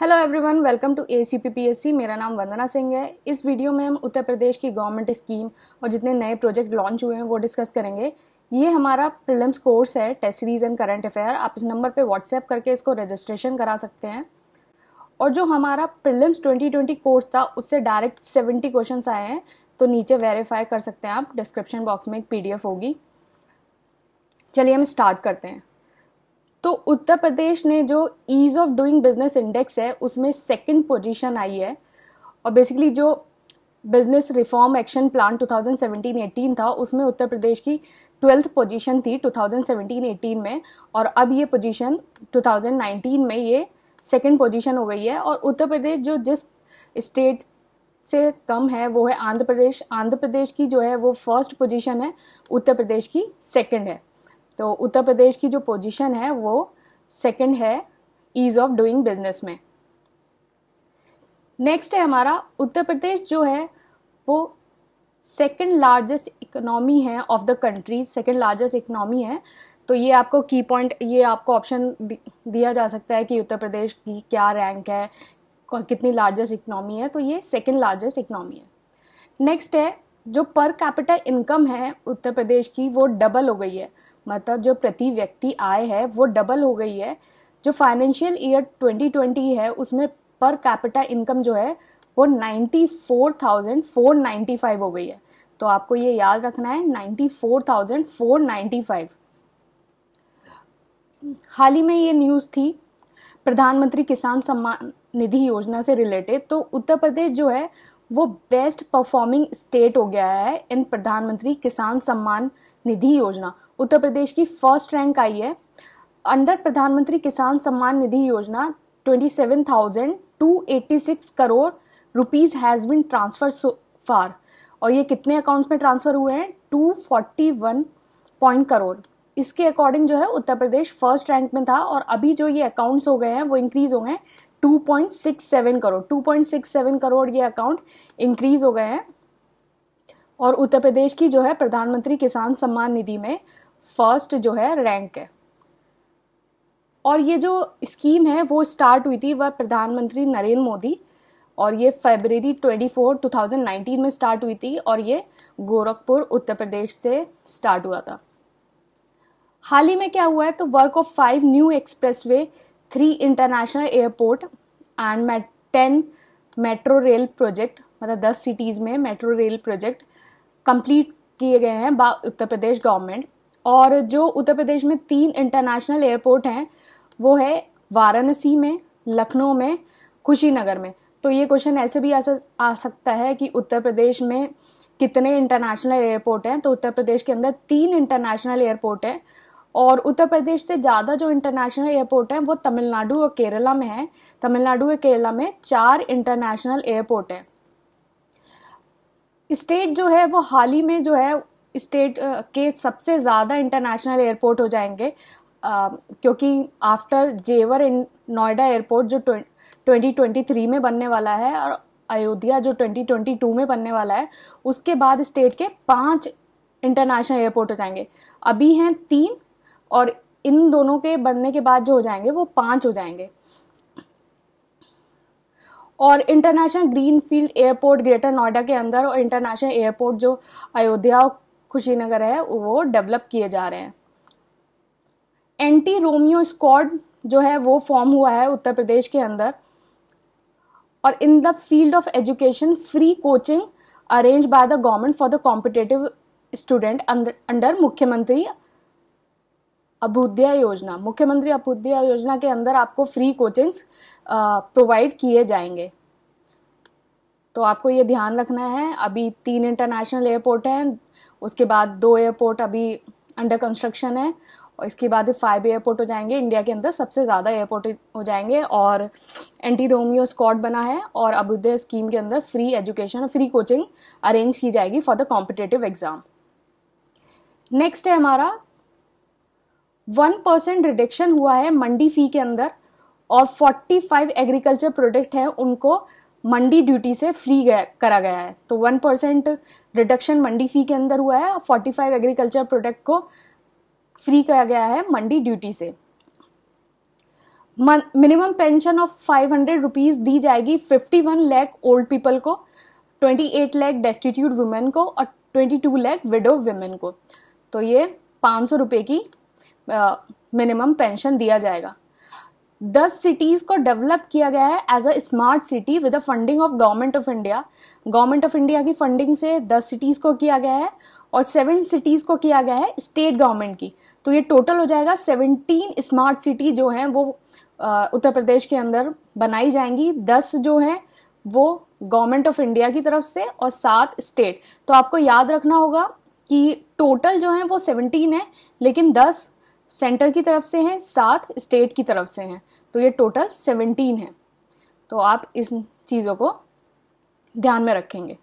hello everyone welcome to A C P P S C मेरा नाम वंदना सिंह है इस वीडियो में हम उत्तर प्रदेश की गवर्नमेंट स्कीम और जितने नए प्रोजेक्ट लॉन्च हुए हैं वो डिस्कस करेंगे ये हमारा प्रिलिम्स कोर्स है test series and current affair आप इस नंबर पे व्हाट्सएप करके इसको रजिस्ट्रेशन करा सकते हैं और जो हमारा प्रिलिम्स 2020 कोर्स था उससे डायरेक्ट 70 क्वेश्चंस आए हैं तो नीचे वेरीफाई कर सकते हैं आप डिस्क्रिप्शन बॉक्स में एक पीडीएफ होगी चलिए हम स्टार्ट करते हैं तो उत्तर प्रदेश ने जो ease of doing business index है उसमें सेकंड पोजीशन आई है और बेसिकली जो बिजनेस रिफॉर्म एक्शन प्लान 2017-18 था उसमें उत्तर प्रदेश की ट्वेल्थ पोजीशन थी 2017-18 में और अब ये पोजीशन 2019 में ये सेकंड पोजीशन हो गई है और उत्तर प्रदेश जो जिस स्टेट से कम है वो है आंध्र प्रदेश आंध्र प्रदेश की जो है वो फर्स्ट पोजीशन है उत्तर प्रदेश की सेकंड है तो उत्तर प्रदेश की जो पोजीशन है वो सेकंड है ईज़ ऑफ डूइंग बिजनेस में नेक्स्ट है हमारा उत्तर प्रदेश जो है वो सेकंड लार्जेस्ट इकोनॉमी है of the country second largest economy है तो ये आपको की पॉइंट ये आपको ऑप्शन दिया जा सकता है कि उत्तर प्रदेश की क्या रैंक है कितनी लार्जेस्ट इकनॉमी है तो ये सेकेंड लार्जेस्ट इकनॉमी है नेक्स्ट है जो पर कैपिटल इनकम है उत्तर प्रदेश की वो डबल हो गई है मतलब जो प्रति व्यक्ति आय है वो डबल हो गई है जो फाइनेंशियल ईयर 2020 है उसमें पर कैपिटा इनकम जो है वो 94,495 हो गई है तो आपको ये याद रखना है 94,495 हाल ही में ये न्यूज़ थी प्रधानमंत्री किसान सम्मान निधि योजना से रिलेटेड तो उत्तर प्रदेश जो है वो बेस्ट परफॉर्मिंग स्टेट हो गया है इन प्रधानमंत्री किसान सम्मान निधि योजना उत्तर प्रदेश की फर्स्ट रैंक आई है अंडर प्रधानमंत्री किसान सम्मान Nidhi Yojana 27,286 crore rupees has been transferred so far और ये कितने अकाउंट्स में ट्रांसफ़र हुए हैं 241 पॉइंट करोड़ इसके अकॉर्डिंग जो है उत्तर प्रदेश फर्स्ट रैंक में था और अभी जो ये अकाउंट्स हो गए हैं वो इंक्रीज हो गए हैं 2.67 करोड़ 2.67 करोड़ ये अकाउंट इंक्रीज हो गए हैं और उत्तर प्रदेश की जो है प्रधानमंत्री किसान सम्मान निधि में फर्स्ट जो है रैंक है और ये जो स्कीम है वो स्टार्ट हुई थी वह प्रधानमंत्री नरेंद्र मोदी और ये फरवरी 24 2019 में स्टार्ट हुई थी और ये गोरखपुर उत्तर प्रदेश से स्टार्ट हुआ था हाल ही में क्या हुआ है तो work of five new expressway three international airport and ten metro rail project मतलब दस सिटीज़ में मेट्रो रेल प्रोजेक्ट कंप्लीट किए गए हैं बा उत्तर प्रदेश गवर्नमेंट और जो उत्तर प्रदेश में तीन इंटरनेशनल एयरपोर्ट हैं वो है वाराणसी में लखनऊ में कुशीनगर में तो ये क्वेश्चन ऐसे भी आ सकता है कि उत्तर प्रदेश में कितने इंटरनेशनल एयरपोर्ट हैं तो उत्तर प्रदेश के अंदर तीन इंटरनेशनल एयरपोर्ट हैं और उत्तर प्रदेश से ज़्यादा जो इंटरनेशनल एयरपोर्ट हैं वो तमिलनाडु और केरला में है तमिलनाडु और केरला में चार इंटरनेशनल एयरपोर्ट हैं स्टेट जो है वो हाल ही में जो है स्टेट uh, के सबसे ज़्यादा इंटरनेशनल एयरपोर्ट हो जाएंगे uh, क्योंकि after Jewar in Noida airport जो ट्वेंटी ट्वेंटी थ्री में बनने वाला है और अयोध्या जो ट्वेंटी ट्वेंटी टू में बनने वाला है उसके बाद स्टेट के पांच इंटरनेशनल एयरपोर्ट हो जाएंगे अभी हैं तीन और इन दोनों के बनने के बाद जो हो जाएंगे वो पांच हो जाएंगे और international green field airport greater Noida के अंदर और इंटरनेशनल एयरपोर्ट जो अयोध्या और कुशीनगर है वो डेवलप किए जा रहे हैं एंटी रोमियो स्क्वाड जो है वो फॉर्म हुआ है उत्तर प्रदेश के अंदर और in the field of education free coaching arrange by the government for the competitive student under मुख्यमंत्री अभुदय योजना मुख्यमंत्री अभुद्या योजना के अंदर आपको फ्री कोचिंग्स प्रोवाइड किए जाएंगे तो आपको ये ध्यान रखना है अभी तीन इंटरनेशनल एयरपोर्ट हैं उसके बाद दो एयरपोर्ट अभी अंडर कंस्ट्रक्शन है और इसके बाद फाइव एयरपोर्ट हो जाएंगे इंडिया के अंदर सबसे ज़्यादा एयरपोर्ट हो जाएंगे और एंटी रोमियो स्कॉट बना है और अभ्युदय स्कीम के अंदर फ्री एजुकेशन और फ्री कोचिंग अरेंज की जाएगी for the competitive exam next है हमारा वन परसेंट रिडक्शन हुआ है मंडी फ़ी के अंदर और फाइव एग्रीकल्चर प्रोडक्ट हैं उनको मंडी ड्यूटी से फ्री करा गया है तो one percent reduction mandi fee के अंदर हुआ है फोर्टी फाइव एग्रीकल्चर प्रोडक्ट को फ्री करा गया है मंडी ड्यूटी से minimum pension of five hundred rupees दी जाएगी fifty one lakh old people को twenty eight lakh destitute women को और twenty two lakh widow women को तो ये पाँच सौ रुपये की मिनिमम पेंशन दिया जाएगा दस सिटीज़ को डेवलप किया गया है as a smart city with a funding of government of India government of India की फंडिंग से दस सिटीज़ को किया गया है और सेवन सिटीज़ को किया गया है स्टेट गवर्नमेंट की तो ये टोटल हो जाएगा सेवनटीन स्मार्ट सिटी जो हैं वो उत्तर प्रदेश के अंदर बनाई जाएंगी दस जो हैं वो गवर्नमेंट ऑफ इंडिया की तरफ से और सात स्टेट तो आपको याद रखना होगा कि टोटल जो है वो सेवनटीन है लेकिन दस सेंटर की तरफ से हैं सात स्टेट की तरफ से हैं तो ये टोटल सेवेंटीन है तो आप इस चीज़ों को ध्यान में रखेंगे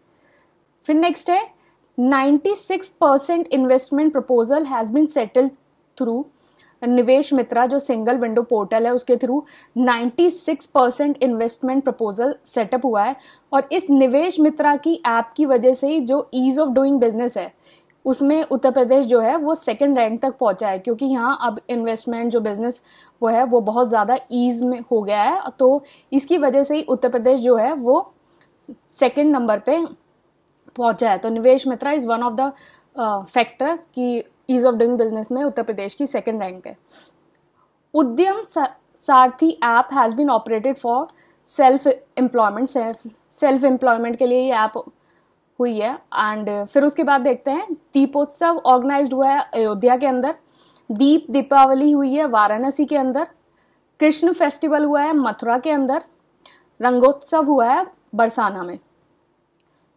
फिर नेक्स्ट है six percent investment proposal has been settled through Nivesh Mitra जो सिंगल विंडो पोर्टल है उसके through 96 percent investment proposal setup हुआ है और इस निवेश मित्रा की ऐप की वजह से ही जो ईज़ ऑफ डूइंग बिजनेस है उसमें उत्तर प्रदेश जो है वो सेकेंड रैंक तक पहुंचा है क्योंकि यहाँ अब इन्वेस्टमेंट जो बिजनेस वो है वो बहुत ज़्यादा ईज में हो गया है तो इसकी वजह से ही उत्तर प्रदेश जो है वो सेकेंड नंबर पे पहुंचा है तो Nivesh Mitra is one of the factor कि ईज ऑफ डूइंग बिजनेस में उत्तर प्रदेश की सेकेंड रैंक है Udyam Sarathi app has been operated for self employment self employment के लिए ये ऐप हुई है एंड uh, फिर उसके बाद देखते हैं दीपोत्सव ऑर्गेनाइज हुआ है अयोध्या के अंदर दीप दीपावली हुई है वाराणसी के अंदर कृष्ण फेस्टिवल हुआ है मथुरा के अंदर रंगोत्सव हुआ है बरसाना में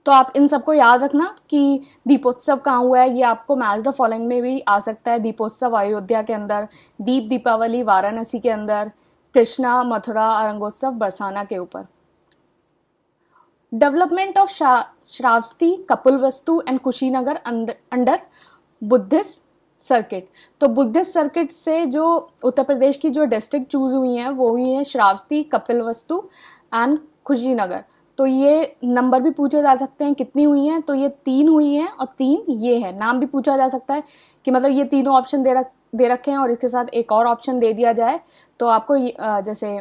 तो आप इन सबको याद रखना कि दीपोत्सव कहाँ हुआ है ये आपको मैच द फॉलोइंग में भी आ सकता है दीपोत्सव अयोध्या के अंदर दीप दीपावली वाराणसी के अंदर कृष्णा मथुरा रंगोत्सव बरसाना के ऊपर Development श्रावस्ती Shravasti, वस्तु and Kushinagar under Buddhist circuit तो बुद्धिस्ट सर्किट से जो उत्तर प्रदेश की जो डिस्ट्रिक्ट चूज हुई हैं वो हुई हैं श्रावस्ती कपिलवस्तु एंड खुशीनगर तो ये नंबर भी पूछे जा सकते हैं कितनी हुई हैं तो ये तीन हुई हैं और तीन ये है नाम भी पूछा जा सकता है कि मतलब ये तीनों ऑप्शन दे रख दे रखे हैं और इसके साथ एक और ऑप्शन दे दिया जाए तो आपको जैसे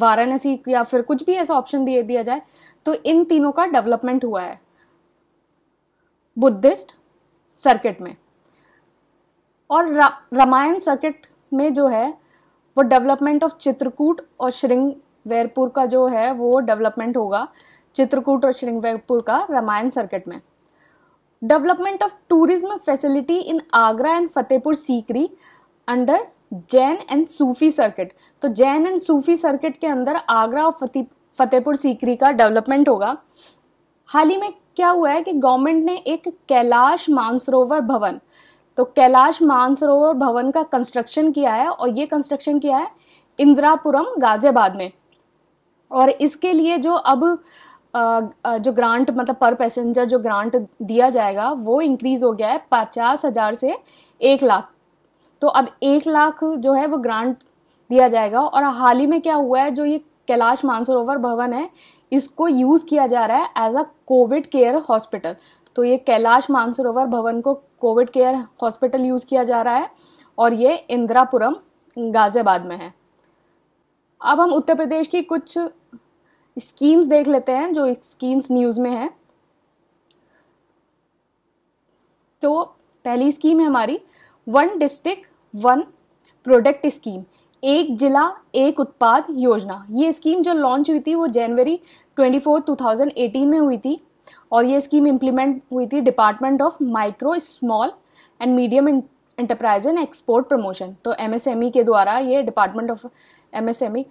वाराणसी या फिर कुछ भी ऐसा ऑप्शन दे दिया जाए तो इन तीनों का डेवलपमेंट हुआ है बुद्धिस्ट सर्किट में और रामायण सर्किट में जो है वो डेवलपमेंट ऑफ चित्रकूट और वैरपुर का जो है वो डेवलपमेंट होगा चित्रकूट और वैरपुर का रामायण सर्किट में development of tourism facility in Agra and Fatehpur Sikri under Jain and Sufi circuit तो जैन एंड सूफी सर्किट के अंदर आगरा और फतेह फतेहपुर सीकरी का डेवलपमेंट होगा हाल ही में क्या हुआ है कि गवर्नमेंट ने एक कैलाश मानसरोवर भवन तो कैलाश मानसरोवर भवन का कंस्ट्रक्शन किया है और ये कंस्ट्रक्शन किया है इंदिरापुरम गाजियाबाद में और इसके लिए जो अब जो ग्रांट मतलब पर पैसेंजर जो ग्रांट दिया जाएगा वो इंक्रीज हो गया है पचास हज़ार से एक लाख तो अब एक लाख जो है वो ग्रांट दिया जाएगा और हाल ही में क्या हुआ है जो ये कैलाश मानसरोवर भवन है इसको यूज़ किया जा रहा है as a COVID care hospital तो ये कैलाश मानसरोवर भवन को कोविड केयर हॉस्पिटल यूज़ किया जा रहा है और ये इंदिरापुरम गाज़ियाबाद में है अब हम उत्तर प्रदेश की कुछ स्कीम्स देख लेते हैं जो स्कीम्स न्यूज़ में है तो पहली स्कीम है हमारी one district one product scheme एक जिला एक उत्पाद योजना ये स्कीम जो लॉन्च हुई थी वो January twenty four two thousand eighteen में हुई थी और ये स्कीम इम्प्लीमेंट हुई थी department of micro small and medium enterprise and export promotion तो एमएसएमई e के द्वारा ये डिपार्टमेंट ऑफ एमएसएमई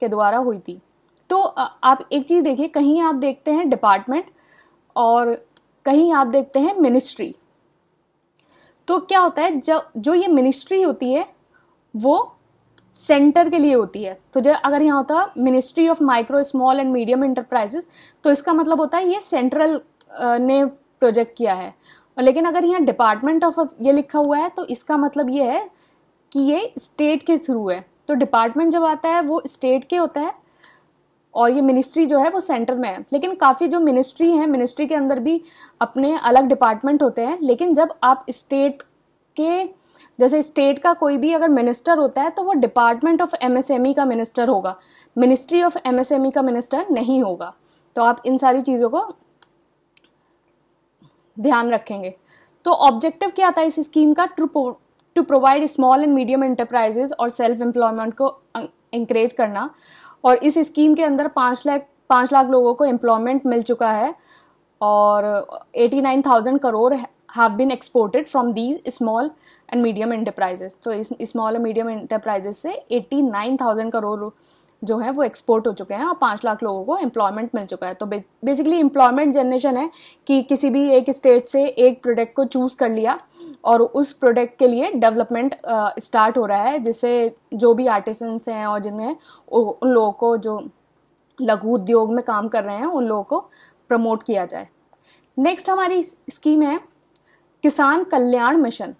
के द्वारा हुई थी तो आप एक चीज़ देखिए कहीं आप देखते हैं डिपार्टमेंट और कहीं आप देखते हैं मिनिस्ट्री तो क्या होता है जब जो ये मिनिस्ट्री होती है वो सेंटर के लिए होती है तो जो अगर यहाँ होता ministry of micro small and medium enterprises तो इसका मतलब होता है ये सेंट्रल ने प्रोजेक्ट किया है और लेकिन अगर यहाँ डिपार्टमेंट ऑफ ये लिखा हुआ है तो इसका मतलब ये है कि ये स्टेट के थ्रू है तो डिपार्टमेंट जब आता है वो स्टेट के होता है और ये मिनिस्ट्री जो है वो सेंटर में है लेकिन काफ़ी जो मिनिस्ट्री है मिनिस्ट्री के अंदर भी अपने अलग डिपार्टमेंट होते हैं लेकिन जब आप स्टेट के जैसे स्टेट का कोई भी अगर मिनिस्टर होता है तो वो डिपार्टमेंट ऑफ एमएसएमई का मिनिस्टर होगा मिनिस्ट्री ऑफ एमएसएमई का मिनिस्टर नहीं होगा तो आप इन सारी चीज़ों को ध्यान रखेंगे तो ऑब्जेक्टिव क्या था इस स्कीम का to provide small and medium enterprises और सेल्फ एम्प्लॉयमेंट को इंकरेज अं, करना और इस स्कीम के अंदर पाँच लाख पाँच लाख लोगों को एम्प्लॉयमेंट मिल चुका है और eighty nine thousand crore have been exported from these small and medium enterprises तो इस स्मॉल एंड मीडियम इंटरप्राइजेस से नाइन थाउजेंड करोड़ जो है वो एक्सपोर्ट हो चुके हैं और पाँच लाख लोगों को एम्प्लॉयमेंट मिल चुका है तो बेसिकली एम्प्लॉयमेंट जनरेशन है कि किसी भी एक स्टेट से एक प्रोडक्ट को चूज़ कर लिया और उस प्रोडक्ट के लिए डेवलपमेंट स्टार्ट हो रहा है जिससे जो भी आर्टिसंस हैं और जिन्हें उन लोगों को जो लघु उद्योग में काम कर रहे हैं उन लोगों को प्रमोट किया जाए नेक्स्ट हमारी स्कीम है किसान कल्याण मिशन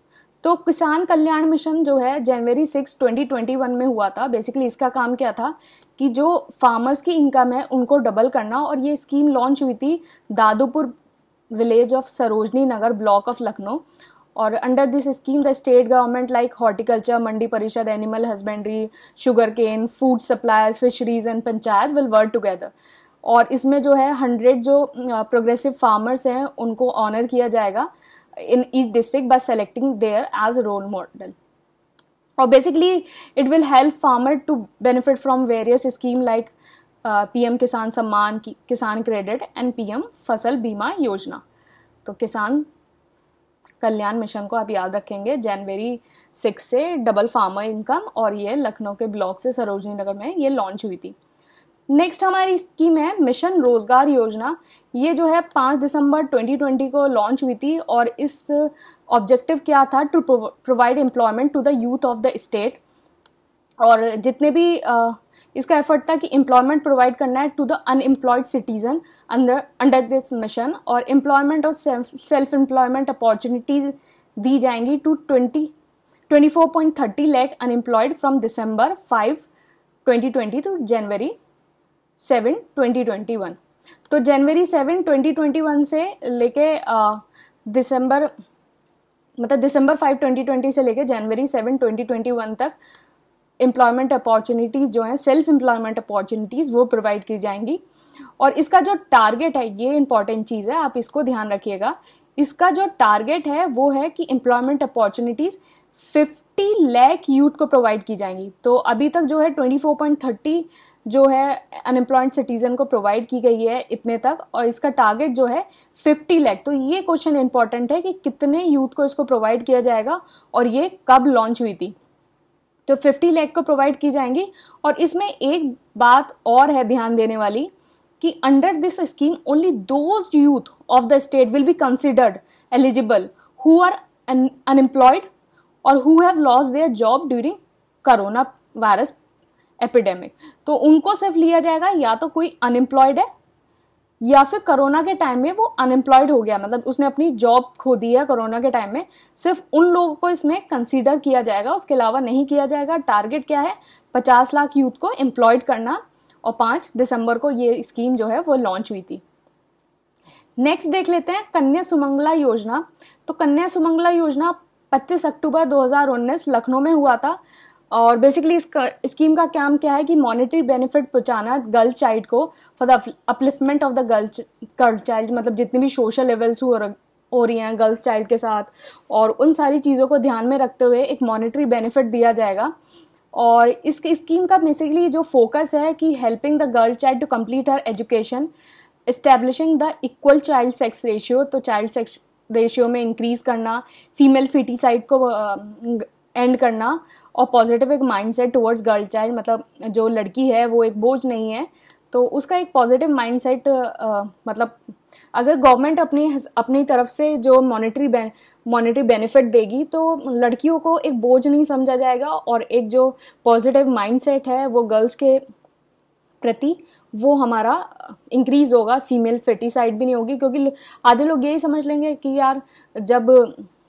तो किसान कल्याण मिशन जो है जनवरी सिक्स ट्वेंटी ट्वेंटी वन में हुआ था बेसिकली इसका काम क्या था कि जो फार्मर्स की इनकम है उनको डबल करना और ये स्कीम लॉन्च हुई थी Dadupur village of Sarojini Nagar block of Lucknow और under this scheme the state government like horticulture Mandi Parishad animal husbandry sugar cane food suppliers fisheries and panchayat will work together और इसमें जो है हंड्रेड जो प्रोग्रेसिव फार्मर्स हैं उनको ऑनर किया जाएगा in each district by selecting there as a role model or basically it will help farmer to benefit from various scheme like uh, pm kisan samman kisan credit and pm fasal bima yojana to kisan kalyan mission ko aap yaad rakhenge january 6 se double farmer income aur ye Lucknow ke block se sarojini nagar mein ye launch hui thi next हमारी scheme है mission रोजगार योजना ये जो है पाँच दिसंबर 2020 को launch हुई थी और इस ऑब्जेक्टिव क्या था to provide employment to the youth of the state और जितने भी आ, इसका एफर्ट था कि एम्प्लॉयमेंट प्रोवाइड करना है to the unemployed citizen under under this mission और एम्प्लॉयमेंट और सेल्फ एम्प्लॉयमेंट अपॉर्चुनिटीज दी जाएंगी to twenty twenty four point thirty lakh unemployed from December five twenty twenty two January seven twenty twenty one तो जनवरी seven twenty twenty one से लेके दिसंबर मतलब दिसंबर five twenty twenty से लेके जनवरी सेवन ट्वेंटी ट्वेंटी वन तक एम्प्लॉयमेंट अपॉर्चुनिटीज़ जो हैं सेल्फ एम्प्लॉयमेंट अपॉर्चुनिटीज़ वो प्रोवाइड की जाएंगी और इसका जो टारगेट है ये इंपॉर्टेंट चीज़ है आप इसको ध्यान रखिएगा इसका जो टारगेट है वो है कि employment opportunities fifty lakh youth को प्रोवाइड की जाएंगी तो अभी तक जो है ट्वेंटी फोर पॉइंट थर्टी जो है अनएम्प्लॉयड सिटीजन को प्रोवाइड की गई है इतने तक और इसका टारगेट जो है 50 लाख तो ये क्वेश्चन इंपॉर्टेंट है कि कितने यूथ को इसको प्रोवाइड किया जाएगा और ये कब लॉन्च हुई थी तो 50 लाख को प्रोवाइड की जाएंगी और इसमें एक बात और है ध्यान देने वाली कि under this scheme only those youth of the state will be considered eligible who are unemployed और who have lost their job during corona virus epidemic तो उनको सिर्फ लिया जाएगा या तो कोई अनएम्प्लॉयड है या फिर कोरोना के टाइम में वो अनएम्प्लॉयड हो गया मतलब उसने अपनी जॉब खो दी है कोरोना के टाइम में सिर्फ उन लोगों को इसमें कंसीडर किया जाएगा उसके अलावा नहीं किया जाएगा टारगेट क्या है पचास लाख यूथ को एम्प्लॉयड करना और पाँच दिसंबर को ये स्कीम जो है वो लॉन्च हुई थी नेक्स्ट देख लेते हैं कन्या सुमंगला योजना तो कन्या सुमंगला योजना 25 अक्टूबर 2019 लखनऊ में हुआ था और बेसिकली इस स्कीम का काम क्या है कि मॉनेटरी बेनिफिट पहुंचाना गर्ल चाइल्ड को for the upliftment of the girl girl child मतलब जितनी भी सोशल लेवल्स हो हो रही हैं गर्ल्स चाइल्ड के साथ और उन सारी चीज़ों को ध्यान में रखते हुए एक मॉनेटरी बेनिफिट दिया जाएगा और इस स्कीम का बेसिकली जो फोकस है कि helping the girl child to complete her education establishing the equal child sex ratio तो चाइल्ड सेक्स रेशियो में इंक्रीज करना फीमेल फिटीसाइड को एंड करना और पॉजिटिव एक mind set towards girl child मतलब जो लड़की है वो एक बोझ नहीं है तो उसका एक पॉजिटिव माइंड सेट मतलब अगर गवर्नमेंट अपनी अपनी तरफ से जो मॉनिटरी मॉनिटरी बेनिफिट देगी तो लड़कियों को एक बोझ नहीं समझा जाएगा और एक जो पॉजिटिव माइंड सेट है वो गर्ल्स के प्रति वो हमारा इंक्रीज़ होगा फीमेल फेटिसाइड भी नहीं होगी क्योंकि आधे लोग यही समझ लेंगे कि यार जब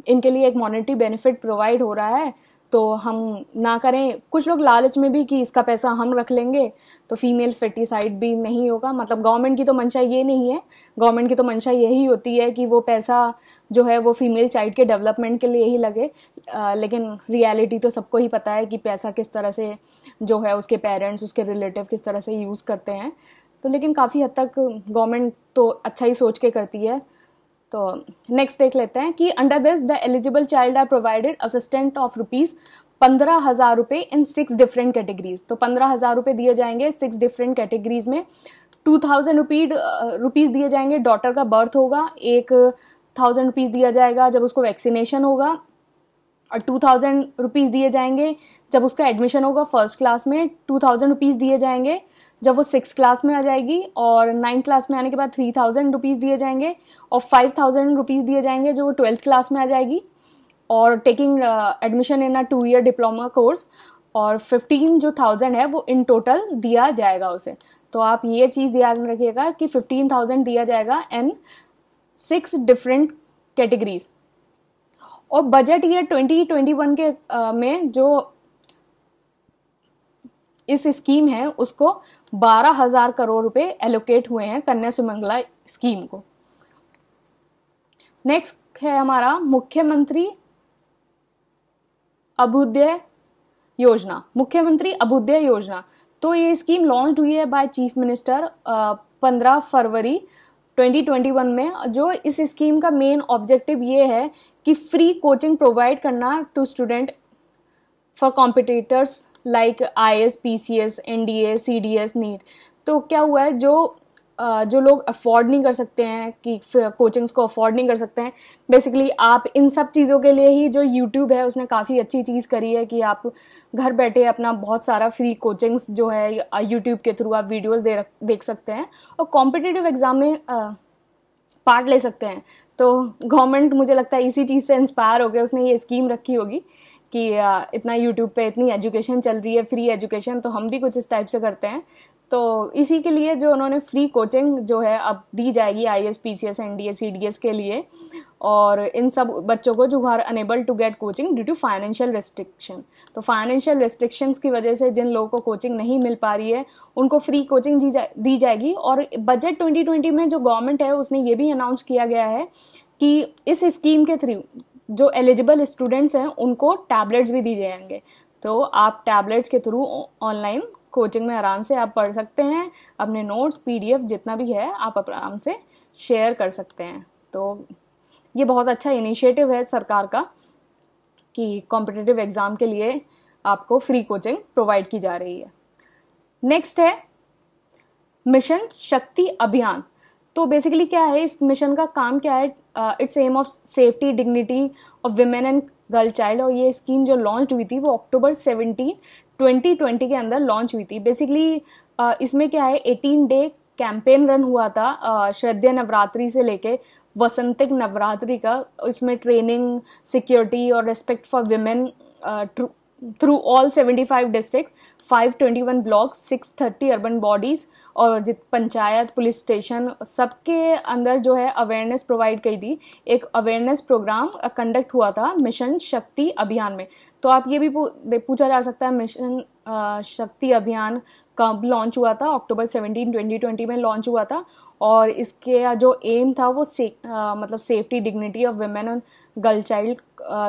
इनके लिए एक मॉनिटरी बेनिफिट प्रोवाइड हो रहा है तो हम ना करें कुछ लोग लालच में भी कि इसका पैसा हम रख लेंगे तो फीमेल फर्टिसाइड भी नहीं होगा मतलब गवर्नमेंट की तो मंशा ये नहीं है गवर्नमेंट की तो मंशा यही होती है कि वो पैसा जो है वो फीमेल चाइल्ड के डेवलपमेंट के लिए ही लगे आ, लेकिन रियलिटी तो सबको ही पता है कि पैसा किस तरह से जो है उसके पेरेंट्स उसके रिलेटिव किस तरह से यूज़ करते हैं तो लेकिन काफ़ी हद तक गवर्नमेंट तो अच्छा ही सोच के करती है तो नेक्स्ट देख लेते हैं कि under this the eligible child are provided assistant of rupees पंद्रह हज़ार रुपये इन सिक्स डिफरेंट कैटेगरीज तो पंद्रह हज़ार रुपये दिए जाएंगे सिक्स डिफरेंट कैटेगरीज में टू थाउजेंड रुपीड रुपीज़ दिए जाएंगे डॉटर का बर्थ होगा एक थाउजेंड रुपीज़ दिया जाएगा जब उसको वैक्सीनेशन होगा और टू थाउजेंड रुपीज़ दिए जाएंगे जब उसका एडमिशन होगा फर्स्ट क्लास में टू थाउजेंड रुपीज़ दिए जाएंगे जब वो सिक्स क्लास में आ जाएगी और नाइन्थ क्लास में आने के बाद थ्री थाउजेंड रुपीज़ दिए जाएंगे और फाइव थाउजेंड रुपीज़ दिए जाएंगे जो ट्वेल्थ क्लास में आ जाएगी और taking admission in a two year diploma course और फिफ्टीन जो थाउजेंड है वो इन टोटल दिया जाएगा उसे तो आप ये चीज़ याद रखिएगा कि फिफ्टीन थाउजेंड दिया जाएगा एन सिक्स डिफरेंट कैटेगरीज और बजट ये ट्वेंटी ट्वेंटी वन के uh, में जो इस स्कीम है उसको बारह हजार करोड़ रुपए एलोकेट हुए हैं कन्या सुमंगला स्कीम को नेक्स्ट है हमारा मुख्यमंत्री अभुदय योजना मुख्यमंत्री अभुदय योजना तो ये स्कीम लॉन्च हुई है बाय चीफ मिनिस्टर पंद्रह फरवरी 2021 में जो इस स्कीम का मेन ऑब्जेक्टिव ये है कि फ्री कोचिंग प्रोवाइड करना to student for competitors like I S P C S N D A C D S NEET तो क्या हुआ है जो जो लोग अफोर्ड नहीं कर सकते हैं कि कोचिंग्स को अफोर्ड नहीं कर सकते हैं बेसिकली आप इन सब चीज़ों के लिए ही जो यूट्यूब है उसने काफ़ी अच्छी चीज़ करी है कि आप घर बैठे अपना बहुत सारा फ्री कोचिंग्स जो है यूट्यूब के थ्रू आप वीडियोस दे रख देख सकते हैं और कॉम्पिटिटिव एग्ज़ाम में पार्ट ले सकते हैं तो गवर्नमेंट मुझे लगता है इसी चीज़ से इंस्पायर हो गया उसने ये स्कीम रखी होगी कि इतना यूट्यूब पे इतनी एजुकेशन चल रही है फ्री एजुकेशन तो हम भी कुछ इस टाइप से करते हैं तो इसी के लिए जो उन्होंने फ्री कोचिंग जो है अब दी जाएगी I S P C S N D S C D S के लिए और इन सब बच्चों को जो are unable to get coaching due to financial restriction तो फाइनेंशियल रिस्ट्रिक्शंस की वजह से जिन लोगों को कोचिंग नहीं मिल पा रही है उनको फ्री कोचिंग दी, जा, दी जाएगी और बजट 2020 में जो गवर्नमेंट है उसने ये भी अनाउंस किया गया है कि इस स्कीम के थ्रू जो एलिजिबल स्टूडेंट्स हैं उनको टैबलेट्स भी दी जाएंगे तो आप टैबलेट्स के थ्रू ऑनलाइन कोचिंग में आराम से आप पढ़ सकते हैं अपने नोट्स पीडीएफ जितना भी है आप आराम से शेयर कर सकते हैं तो ये बहुत अच्छा इनिशिएटिव है सरकार का कि कॉम्पिटिटिव एग्ज़ाम के लिए आपको फ्री कोचिंग प्रोवाइड की जा रही है नेक्स्ट है मिशन शक्ति अभियान तो बेसिकली क्या है इस मिशन का काम क्या है it's aim of safety dignity of women and girl child और ये स्कीम जो लॉन्च हुई थी वो अक्टूबर सेवनटीन ट्वेंटी ट्वेंटी के अंदर लॉन्च हुई थी बेसिकली uh, इसमें क्या है एटीन डे कैंपेन रन हुआ था uh, श्रद्धे नवरात्रि से लेके वसंतिक नवरात्रि का इसमें ट्रेनिंग सिक्योरिटी और respect for women through all seventy five district one block thirty urban bodies और जित पंचायत पुलिस स्टेशन सबके अंदर जो है अवेयरनेस प्रोवाइड की थी एक अवेयरनेस प्रोग्राम कंडक्ट हुआ था मिशन शक्ति अभियान में तो आप ये भी पूछा जा सकता है मिशन शक्ति uh, अभियान कब लॉन्च हुआ था अक्टूबर ट्वेंटी ट्वेंटी में लॉन्च हुआ था और इसके जो एम था वो से, आ, uh, मतलब safety dignity of women and girl child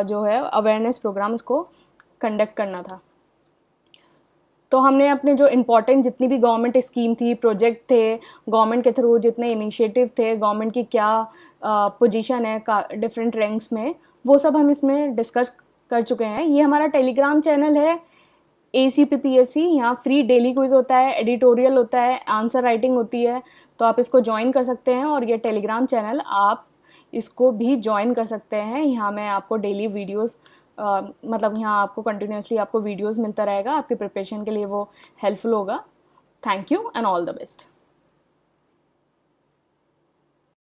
जो है अवेयरनेस प्रोग्राम इसको कंडक्ट करना था तो हमने अपने जो इम्पोर्टेंट जितनी भी गवर्नमेंट स्कीम थी प्रोजेक्ट थे गवर्नमेंट के थ्रू जितने इनिशिएटिव थे गवर्नमेंट की क्या पोजीशन है डिफरेंट रैंक्स में वो सब हम इसमें डिस्कस कर चुके हैं ये हमारा टेलीग्राम चैनल है A C P P S C यहाँ फ्री डेली क्विज होता है एडिटोरियल होता है आंसर राइटिंग होती है तो आप इसको ज्वाइन कर सकते हैं और ये टेलीग्राम चैनल आप इसको भी ज्वाइन कर सकते हैं यहाँ मैं आपको डेली वीडियोज मतलब यहाँ आपको कंटिन्यूसली आपको वीडियोज़ मिलता रहेगा आपके प्रिपरेशन के लिए वो हेल्पफुल होगा thank you and all the best